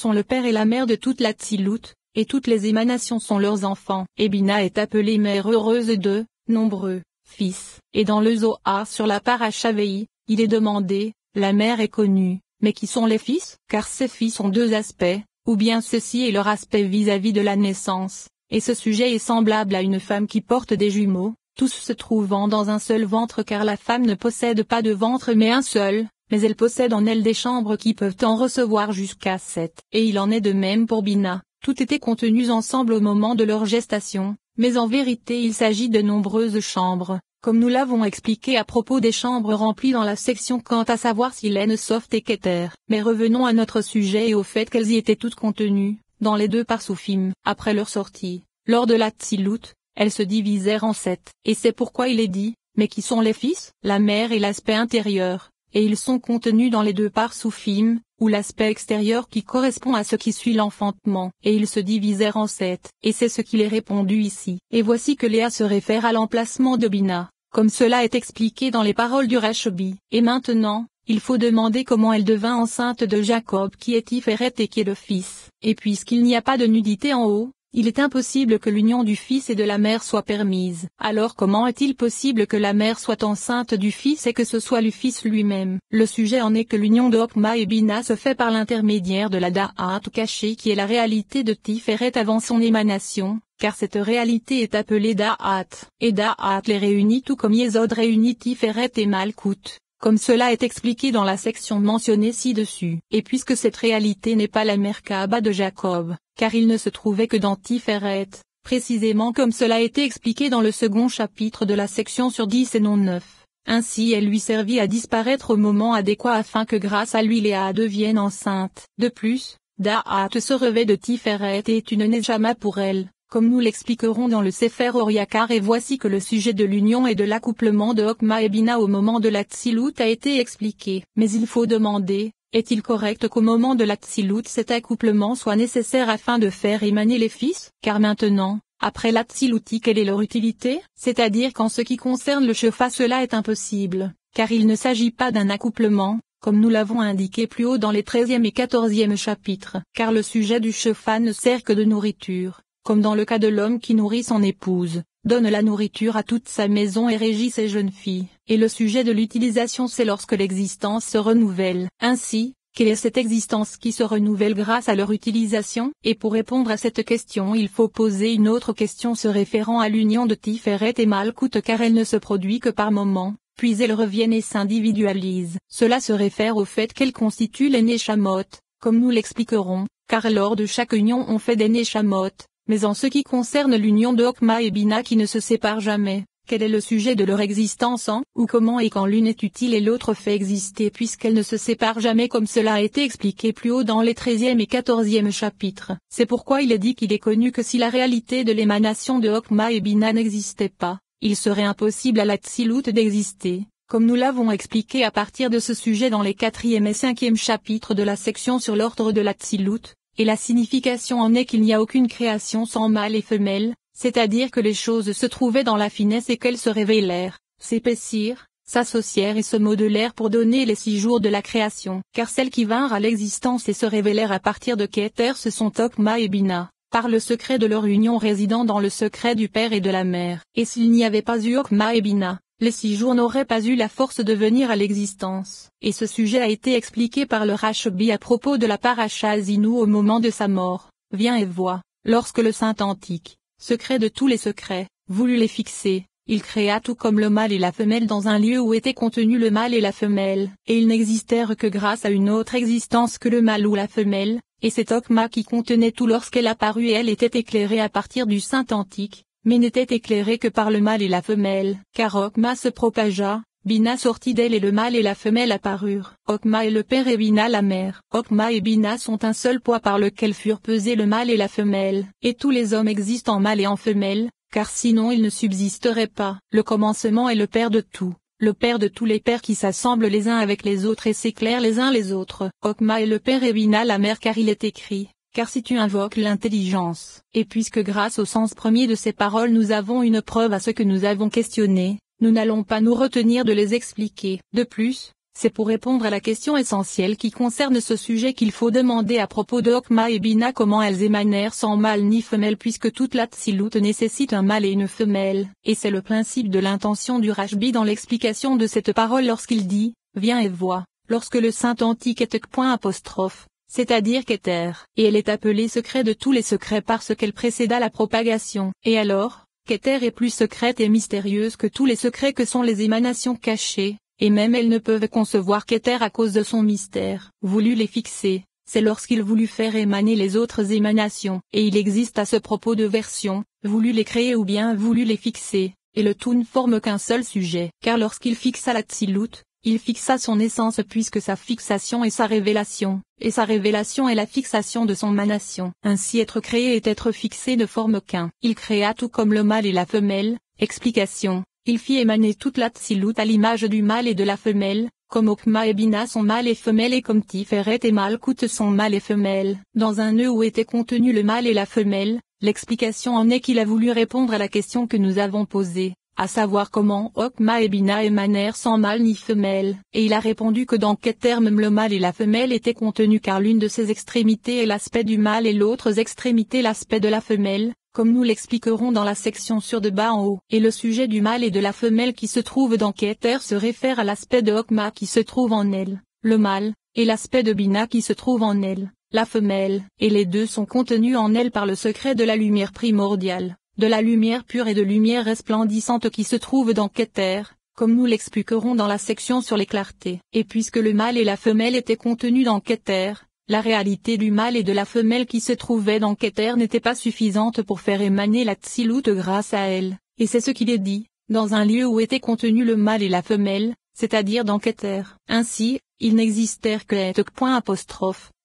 sont le père et la mère de toute la Tsilut, et toutes les émanations sont leurs enfants. Ebina est appelée mère heureuse de, nombreux, fils. Et dans le Zohar sur la Parachavei, il est demandé, la mère est connue, mais qui sont les fils Car ces fils ont deux aspects, ou bien ceci est leur aspect vis à -vis de la naissance, et ce sujet est semblable à une femme qui porte des jumeaux, tous se trouvant dans un seul ventre car la femme ne possède pas de ventre mais un seul, mais elle possède en elle des chambres qui peuvent en recevoir jusqu'à sept. Et il en est de même pour Bina, tout était contenu ensemble au moment de leur gestation, mais en vérité il s'agit de nombreuses chambres, comme nous l'avons expliqué à propos des chambres remplies dans la section quant à savoir si laine soft et Keter. Mais revenons à notre sujet et au fait qu'elles y étaient toutes contenues, dans les deux par Soufim. Après leur sortie, lors de la Tzilout, elles se divisèrent en sept. Et c'est pourquoi il est dit, mais qui sont les fils La mère et l'aspect intérieur, et ils sont contenus dans les deux parts soufim, ou l'aspect extérieur qui correspond à ce qui suit l'enfantement, et ils se divisèrent en sept, et c'est ce qu'il est répondu ici. Et voici que Léa se réfère à l'emplacement de Bina, comme cela est expliqué dans les paroles du Rashobi. Et maintenant, il faut demander comment elle devint enceinte de Jacob qui est Tiferet et qui est le fils. Et puisqu'il n'y a pas de nudité en haut, il est impossible que l'union du Fils et de la Mère soit permise. Alors comment est-il possible que la Mère soit enceinte du Fils et que ce soit le Fils lui-même Le sujet en est que l'union d'Okma et Bina se fait par l'intermédiaire de la Da'at cachée qui est la réalité de Tiferet avant son émanation, car cette réalité est appelée Da'at. Et Da'at les réunit tout comme Yesod réunit Tiferet et Malkout, comme cela est expliqué dans la section mentionnée ci-dessus. Et puisque cette réalité n'est pas la Merkaba de Jacob, car il ne se trouvait que dans Tiferet, précisément comme cela a été expliqué dans le second chapitre de la section sur 10 et non 9. Ainsi elle lui servit à disparaître au moment adéquat afin que grâce à lui Léa devienne enceinte. De plus, Da'at se revêt de Tiferet et est une Nejama pour elle, comme nous l'expliquerons dans le Sefer Oriakar et voici que le sujet de l'union et de l'accouplement de Okma et Bina au moment de la Tsilut a été expliqué. Mais il faut demander, est-il correct qu'au moment de l'Atsilout cet accouplement soit nécessaire afin de faire émaner les fils Car maintenant, après l'Atsiluti quelle est leur utilité C'est-à-dire qu'en ce qui concerne le chefa cela est impossible, car il ne s'agit pas d'un accouplement, comme nous l'avons indiqué plus haut dans les treizième et quatorzième chapitres, car le sujet du chefa ne sert que de nourriture, comme dans le cas de l'homme qui nourrit son épouse, donne la nourriture à toute sa maison et régit ses jeunes filles. Et le sujet de l'utilisation c'est lorsque l'existence se renouvelle. Ainsi, quelle est cette existence qui se renouvelle grâce à leur utilisation Et pour répondre à cette question il faut poser une autre question se référant à l'union de Tiferet et Malkout car elle ne se produit que par moments, puis elles reviennent et s'individualisent. Cela se réfère au fait qu'elle constitue les Neshamot, comme nous l'expliquerons, car lors de chaque union on fait des Neshamot, mais en ce qui concerne l'union de Okma et Bina qui ne se séparent jamais, quel est le sujet de leur existence en, ou comment et quand l'une est utile et l'autre fait exister puisqu'elle ne se sépare jamais comme cela a été expliqué plus haut dans les 13e et 14e chapitres. C'est pourquoi il est dit qu'il est connu que si la réalité de l'émanation de Okma et Bina n'existait pas, il serait impossible à la Tsilut d'exister, comme nous l'avons expliqué à partir de ce sujet dans les 4 et 5 chapitres de la section sur l'ordre de la Tsilut, et la signification en est qu'il n'y a aucune création sans mâle et femelle, c'est-à-dire que les choses se trouvaient dans la finesse et qu'elles se révélèrent, s'épaissirent, s'associèrent et se modelèrent pour donner les six jours de la création, car celles qui vinrent à l'existence et se révélèrent à partir de Keter ce sont Okma et Bina, par le secret de leur union résidant dans le secret du Père et de la Mère. Et s'il n'y avait pas eu Okma et Bina, les six jours n'auraient pas eu la force de venir à l'existence. Et ce sujet a été expliqué par le Rashbi à propos de la paracha Zinou au moment de sa mort. Viens et vois, lorsque le Saint antique, secret de tous les secrets, voulut les fixer, il créa tout comme le mâle et la femelle dans un lieu où étaient contenus le mâle et la femelle, et ils n'existèrent que grâce à une autre existence que le mâle ou la femelle, et cet okma qui contenait tout lorsqu'elle apparut et elle était éclairée à partir du Saint antique, mais n'était éclairé que par le mâle et la femelle, car Okma se propagea, Bina sortit d'elle et le mâle et la femelle apparurent. Okma est le père et Bina la mère. Okma et Bina sont un seul poids par lequel furent pesés le mâle et la femelle, et tous les hommes existent en mâle et en femelle, car sinon ils ne subsisteraient pas. Le commencement est le père de tout le père de tous les pères qui s'assemblent les uns avec les autres et s'éclairent les uns les autres. Okma est le père et Bina la mère car il est écrit, car si tu invoques l'intelligence, et puisque grâce au sens premier de ces paroles nous avons une preuve à ce que nous avons questionné, nous n'allons pas nous retenir de les expliquer. De plus, c'est pour répondre à la question essentielle qui concerne ce sujet qu'il faut demander à propos de Okma et Bina comment elles émanèrent sans mâle ni femelle puisque toute la tsiloute nécessite un mâle et une femelle. Et c'est le principe de l'intention du Rashbi dans l'explication de cette parole lorsqu'il dit « Viens et vois », lorsque le saint antique est apostrophe c'est-à-dire Keter. et elle est appelée secret de tous les secrets parce qu'elle précéda la propagation. Et alors, Keter est plus secrète et mystérieuse que tous les secrets que sont les émanations cachées, et même elles ne peuvent concevoir Keter à cause de son mystère. Voulu les fixer, c'est lorsqu'il voulut faire émaner les autres émanations, et il existe à ce propos deux versions, voulu les créer ou bien voulu les fixer, et le tout ne forme qu'un seul sujet. Car lorsqu'il fixa la Tsilut, il fixa son essence puisque sa fixation est sa révélation, et sa révélation est la fixation de son manation. Ainsi être créé est être fixé ne forme qu'un. Il créa tout comme le mâle et la femelle, explication, il fit émaner toute la tsilut à l'image du mâle et de la femelle, comme Okma et Bina sont mâle et femelle et comme Tiferet et Malkout sont mâle et femelle. Dans un nœud où étaient contenus le mâle et la femelle, l'explication en est qu'il a voulu répondre à la question que nous avons posée à savoir comment Okma et Bina émanèrent sans mâle ni femelle. Et il a répondu que dans quels termes le mâle et la femelle étaient contenus car l'une de ses extrémités est l'aspect du mâle et l'autre extrémité l'aspect de la femelle, comme nous l'expliquerons dans la section sur de bas en haut. Et le sujet du mâle et de la femelle qui se trouve dans Keter se réfère à l'aspect de Okma qui se trouve en elle, le mâle, et l'aspect de Bina qui se trouve en elle, la femelle, et les deux sont contenus en elle par le secret de la lumière primordiale de la lumière pure et de lumière resplendissante qui se trouve dans Keter, comme nous l'expliquerons dans la section sur les clartés. Et puisque le mâle et la femelle étaient contenus dans Keter, la réalité du mâle et de la femelle qui se trouvaient dans Keter n'était pas suffisante pour faire émaner la Tsiloute grâce à elle, et c'est ce qu'il est dit, dans un lieu où étaient contenus le mâle et la femelle, c'est-à-dire dans Keter. Ainsi, ils n'existèrent que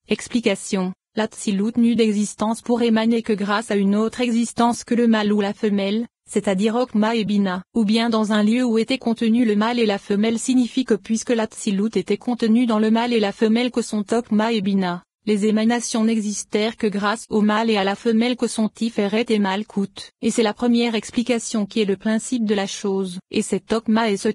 explication tsilut n'eut d'existence pour émaner que grâce à une autre existence que le mâle ou la femelle, c'est-à-dire Okma et Bina, ou bien dans un lieu où étaient contenus le mâle et la femelle signifie que puisque la Tsilut était contenu dans le mâle et la femelle que sont Okma et Bina, les émanations n'existèrent que grâce au mâle et à la femelle que sont Tiferet et Malkout. Et c'est la première explication qui est le principe de la chose. Et c'est Okma et ce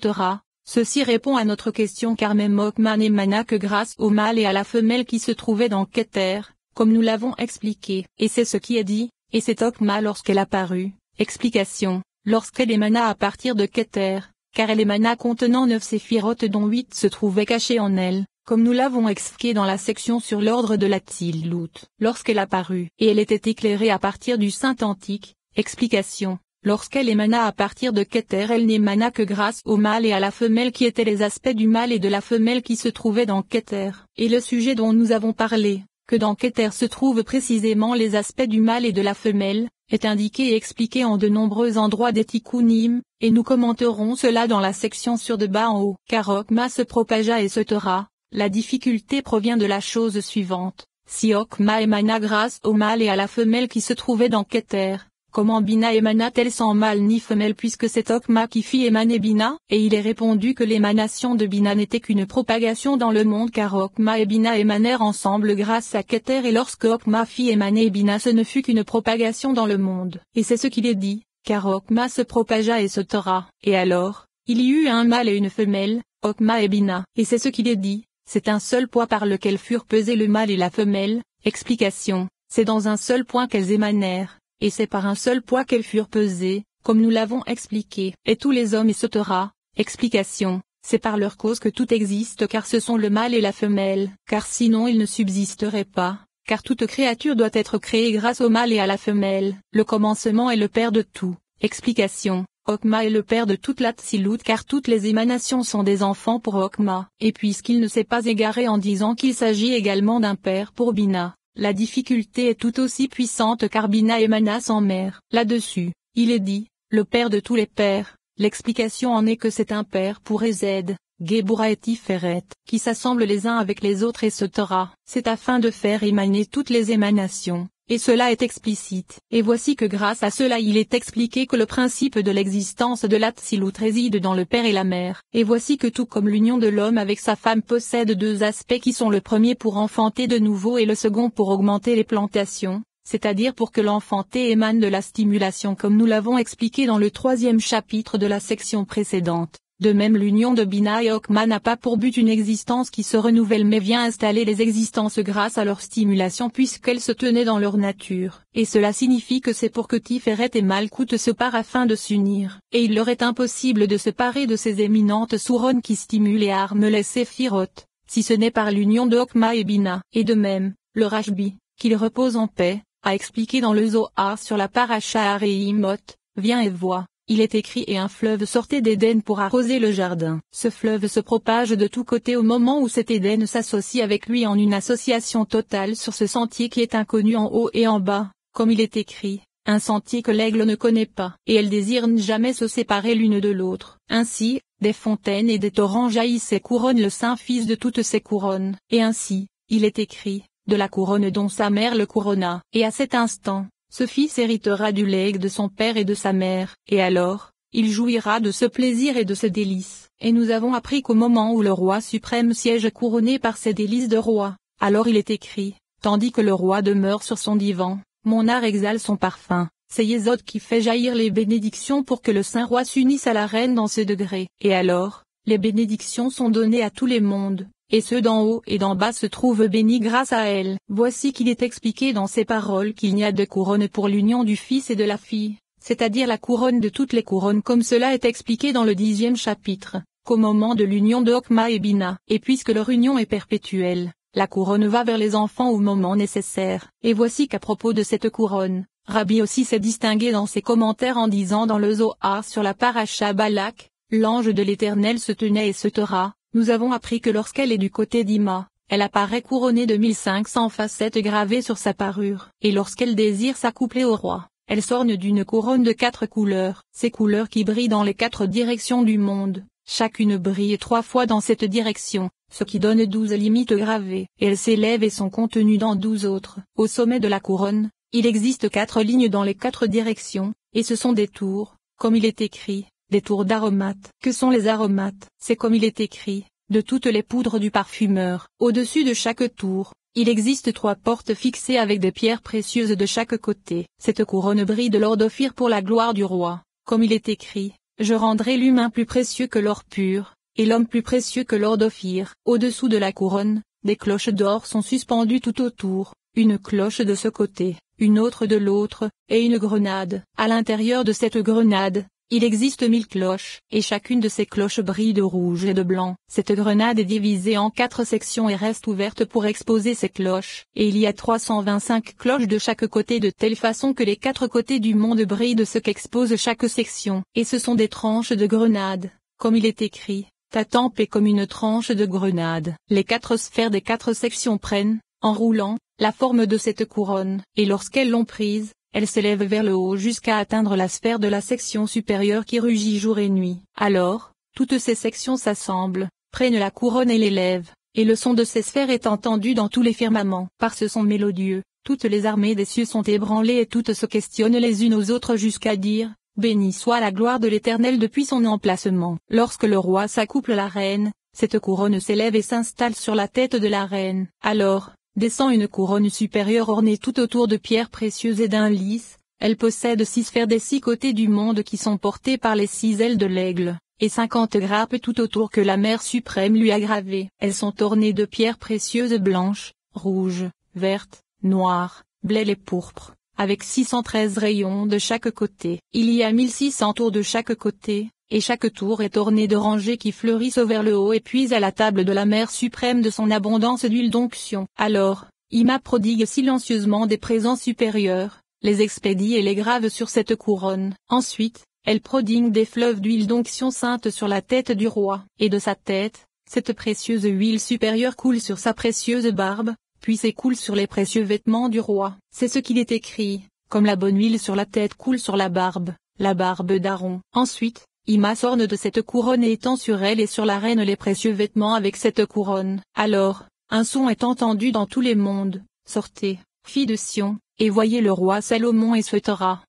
Ceci répond à notre question car même Okma n'émana que grâce au mâle et à la femelle qui se trouvaient dans Keter, comme nous l'avons expliqué. Et c'est ce qui est dit, et c'est Okma lorsqu'elle apparut. Explication. Lorsqu'elle émana à partir de Keter, car elle émana contenant neuf séphirotes dont huit se trouvaient cachés en elle, comme nous l'avons expliqué dans la section sur l'ordre de la Tzilut. Lorsqu'elle apparut, et elle était éclairée à partir du Saint Antique, explication. Lorsqu'elle émana à partir de Keter, elle n'émana que grâce au mâle et à la femelle qui étaient les aspects du mâle et de la femelle qui se trouvaient dans Keter. Et le sujet dont nous avons parlé, que dans Keter se trouvent précisément les aspects du mâle et de la femelle, est indiqué et expliqué en de nombreux endroits des tikkunim, et nous commenterons cela dans la section sur de bas en haut. Car Okma se propagea et se tera, la difficulté provient de la chose suivante. Si Okma émana grâce au mâle et à la femelle qui se trouvaient dans Keter, Comment Bina émana-t-elle sans mâle ni femelle puisque c'est Okma qui fit émaner Bina Et il est répondu que l'émanation de Bina n'était qu'une propagation dans le monde car Okma et Bina émanèrent ensemble grâce à Keter et lorsque Okma fit émaner Bina ce ne fut qu'une propagation dans le monde. Et c'est ce qu'il est dit, car Okma se propagea et se tora. Et alors, il y eut un mâle et une femelle, Okma et Bina. Et c'est ce qu'il est dit, c'est un seul poids par lequel furent pesés le mâle et la femelle. Explication, c'est dans un seul point qu'elles émanèrent et c'est par un seul poids qu'elles furent pesées, comme nous l'avons expliqué. Et tous les hommes et sautera, explication, c'est par leur cause que tout existe car ce sont le mâle et la femelle, car sinon ils ne subsisteraient pas, car toute créature doit être créée grâce au mâle et à la femelle. Le commencement est le père de tout. Explication. Okma est le père de toute la Tsilut car toutes les émanations sont des enfants pour Okma. Et puisqu'il ne s'est pas égaré en disant qu'il s'agit également d'un père pour Bina, la difficulté est tout aussi puissante qu'Arbina et en mer. Là-dessus, il est dit, le père de tous les pères, l'explication en est que c'est un père pour Ezed, Gebura et Tiferet, qui s'assemblent les uns avec les autres et se tora, C'est afin de faire émaner toutes les émanations, et cela est explicite. Et voici que grâce à cela il est expliqué que le principe de l'existence de l'Atsilut réside dans le père et la mère. Et voici que tout comme l'union de l'homme avec sa femme possède deux aspects qui sont le premier pour enfanter de nouveau et le second pour augmenter les plantations, c'est-à-dire pour que l'enfanté émane de la stimulation comme nous l'avons expliqué dans le troisième chapitre de la section précédente. De même l'union de Bina et Okma n'a pas pour but une existence qui se renouvelle mais vient installer les existences grâce à leur stimulation puisqu'elles se tenaient dans leur nature. Et cela signifie que c'est pour que Tiferet et Malkout se parent afin de s'unir. Et il leur est impossible de se parer de ces éminentes souronnes qui stimulent et arment les séphirotes, si ce n'est par l'union de Okma et Bina. Et de même, le Rajbi, qu'il repose en paix, a expliqué dans le Zohar sur la paracha Areimot, vient et voit, il est écrit et un fleuve sortait d'Éden pour arroser le jardin. Ce fleuve se propage de tous côtés au moment où cet Éden s'associe avec lui en une association totale sur ce sentier qui est inconnu en haut et en bas, comme il est écrit, un sentier que l'aigle ne connaît pas, et elles désirent jamais se séparer l'une de l'autre. Ainsi, des fontaines et des torrents jaillissent et couronnent le Saint-Fils de toutes ces couronnes. Et ainsi, il est écrit, de la couronne dont sa mère le couronna. Et à cet instant, ce fils héritera du legs de son père et de sa mère, et alors, il jouira de ce plaisir et de ce délice. Et nous avons appris qu'au moment où le roi suprême siège couronné par ses délices de roi, alors il est écrit, tandis que le roi demeure sur son divan, mon art exhale son parfum, c'est Yézot qui fait jaillir les bénédictions pour que le saint roi s'unisse à la reine dans ses degrés. Et alors, les bénédictions sont données à tous les mondes, et ceux d'en haut et d'en bas se trouvent bénis grâce à elle. Voici qu'il est expliqué dans ces paroles qu'il n'y a de couronne pour l'union du Fils et de la Fille, c'est-à-dire la couronne de toutes les couronnes comme cela est expliqué dans le dixième chapitre, qu'au moment de l'union de et Bina. Et puisque leur union est perpétuelle, la couronne va vers les enfants au moment nécessaire. Et voici qu'à propos de cette couronne, Rabbi aussi s'est distingué dans ses commentaires en disant dans le Zohar sur la paracha Balak, l'ange de l'Éternel se tenait et se tera, nous avons appris que lorsqu'elle est du côté d'Ima, elle apparaît couronnée de 1500 facettes gravées sur sa parure. Et lorsqu'elle désire s'accoupler au roi, elle s'orne d'une couronne de quatre couleurs. Ces couleurs qui brillent dans les quatre directions du monde, chacune brille trois fois dans cette direction, ce qui donne douze limites gravées. Et elle s'élève et son contenu dans douze autres. Au sommet de la couronne, il existe quatre lignes dans les quatre directions, et ce sont des tours, comme il est écrit des tours d'aromates. Que sont les aromates C'est comme il est écrit, de toutes les poudres du parfumeur. Au-dessus de chaque tour, il existe trois portes fixées avec des pierres précieuses de chaque côté. Cette couronne brille de l'or d'Ophir pour la gloire du roi. Comme il est écrit, je rendrai l'humain plus précieux que l'or pur, et l'homme plus précieux que l'or d'Ophir. Au-dessous de la couronne, des cloches d'or sont suspendues tout autour, une cloche de ce côté, une autre de l'autre, et une grenade. À l'intérieur de cette grenade, il existe mille cloches, et chacune de ces cloches brille de rouge et de blanc. Cette grenade est divisée en quatre sections et reste ouverte pour exposer ces cloches, et il y a 325 cloches de chaque côté de telle façon que les quatre côtés du monde brillent de ce qu'expose chaque section. Et ce sont des tranches de grenade, comme il est écrit, ta tempe est comme une tranche de grenade. Les quatre sphères des quatre sections prennent, en roulant, la forme de cette couronne, et lorsqu'elles l'ont prise, elle s'élève vers le haut jusqu'à atteindre la sphère de la section supérieure qui rugit jour et nuit. Alors, toutes ces sections s'assemblent, prennent la couronne et l'élèvent, et le son de ces sphères est entendu dans tous les firmaments. Par ce son mélodieux, toutes les armées des cieux sont ébranlées et toutes se questionnent les unes aux autres jusqu'à dire, Béni soit la gloire de l'Éternel depuis son emplacement. Lorsque le roi s'accouple la reine, cette couronne s'élève et s'installe sur la tête de la reine. Alors, descend une couronne supérieure ornée tout autour de pierres précieuses et d'un lys, elle possède six sphères des six côtés du monde qui sont portées par les six ailes de l'aigle, et cinquante grappes tout autour que la mère suprême lui a gravées. Elles sont ornées de pierres précieuses blanches, rouges, vertes, noires, blêles et pourpres avec 613 rayons de chaque côté. Il y a 1600 tours de chaque côté, et chaque tour est orné de rangées qui fleurissent vers le haut et puis à la table de la mère suprême de son abondance d'huile d'onction. Alors, Ima prodigue silencieusement des présents supérieurs, les expédie et les grave sur cette couronne. Ensuite, elle prodigue des fleuves d'huile d'onction sainte sur la tête du roi, et de sa tête, cette précieuse huile supérieure coule sur sa précieuse barbe, puis s'écoule sur les précieux vêtements du roi. C'est ce qu'il est écrit, comme la bonne huile sur la tête coule sur la barbe, la barbe d'Aaron. Ensuite, Ima orne de cette couronne et étend sur elle et sur la reine les précieux vêtements avec cette couronne. Alors, un son est entendu dans tous les mondes, sortez, fille de Sion, et voyez le roi Salomon et ce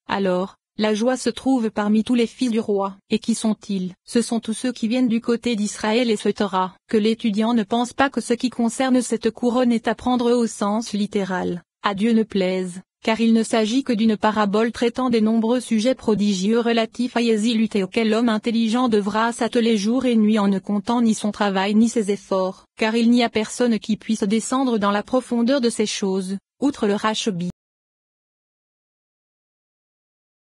Alors, la joie se trouve parmi tous les fils du roi. Et qui sont-ils Ce sont tous ceux qui viennent du côté d'Israël et Torah. Que l'étudiant ne pense pas que ce qui concerne cette couronne est à prendre au sens littéral. À Dieu ne plaise, car il ne s'agit que d'une parabole traitant des nombreux sujets prodigieux relatifs à Yézilut et auquel l'homme intelligent devra s'atteler jour et nuit en ne comptant ni son travail ni ses efforts, car il n'y a personne qui puisse descendre dans la profondeur de ces choses, outre le rashobi.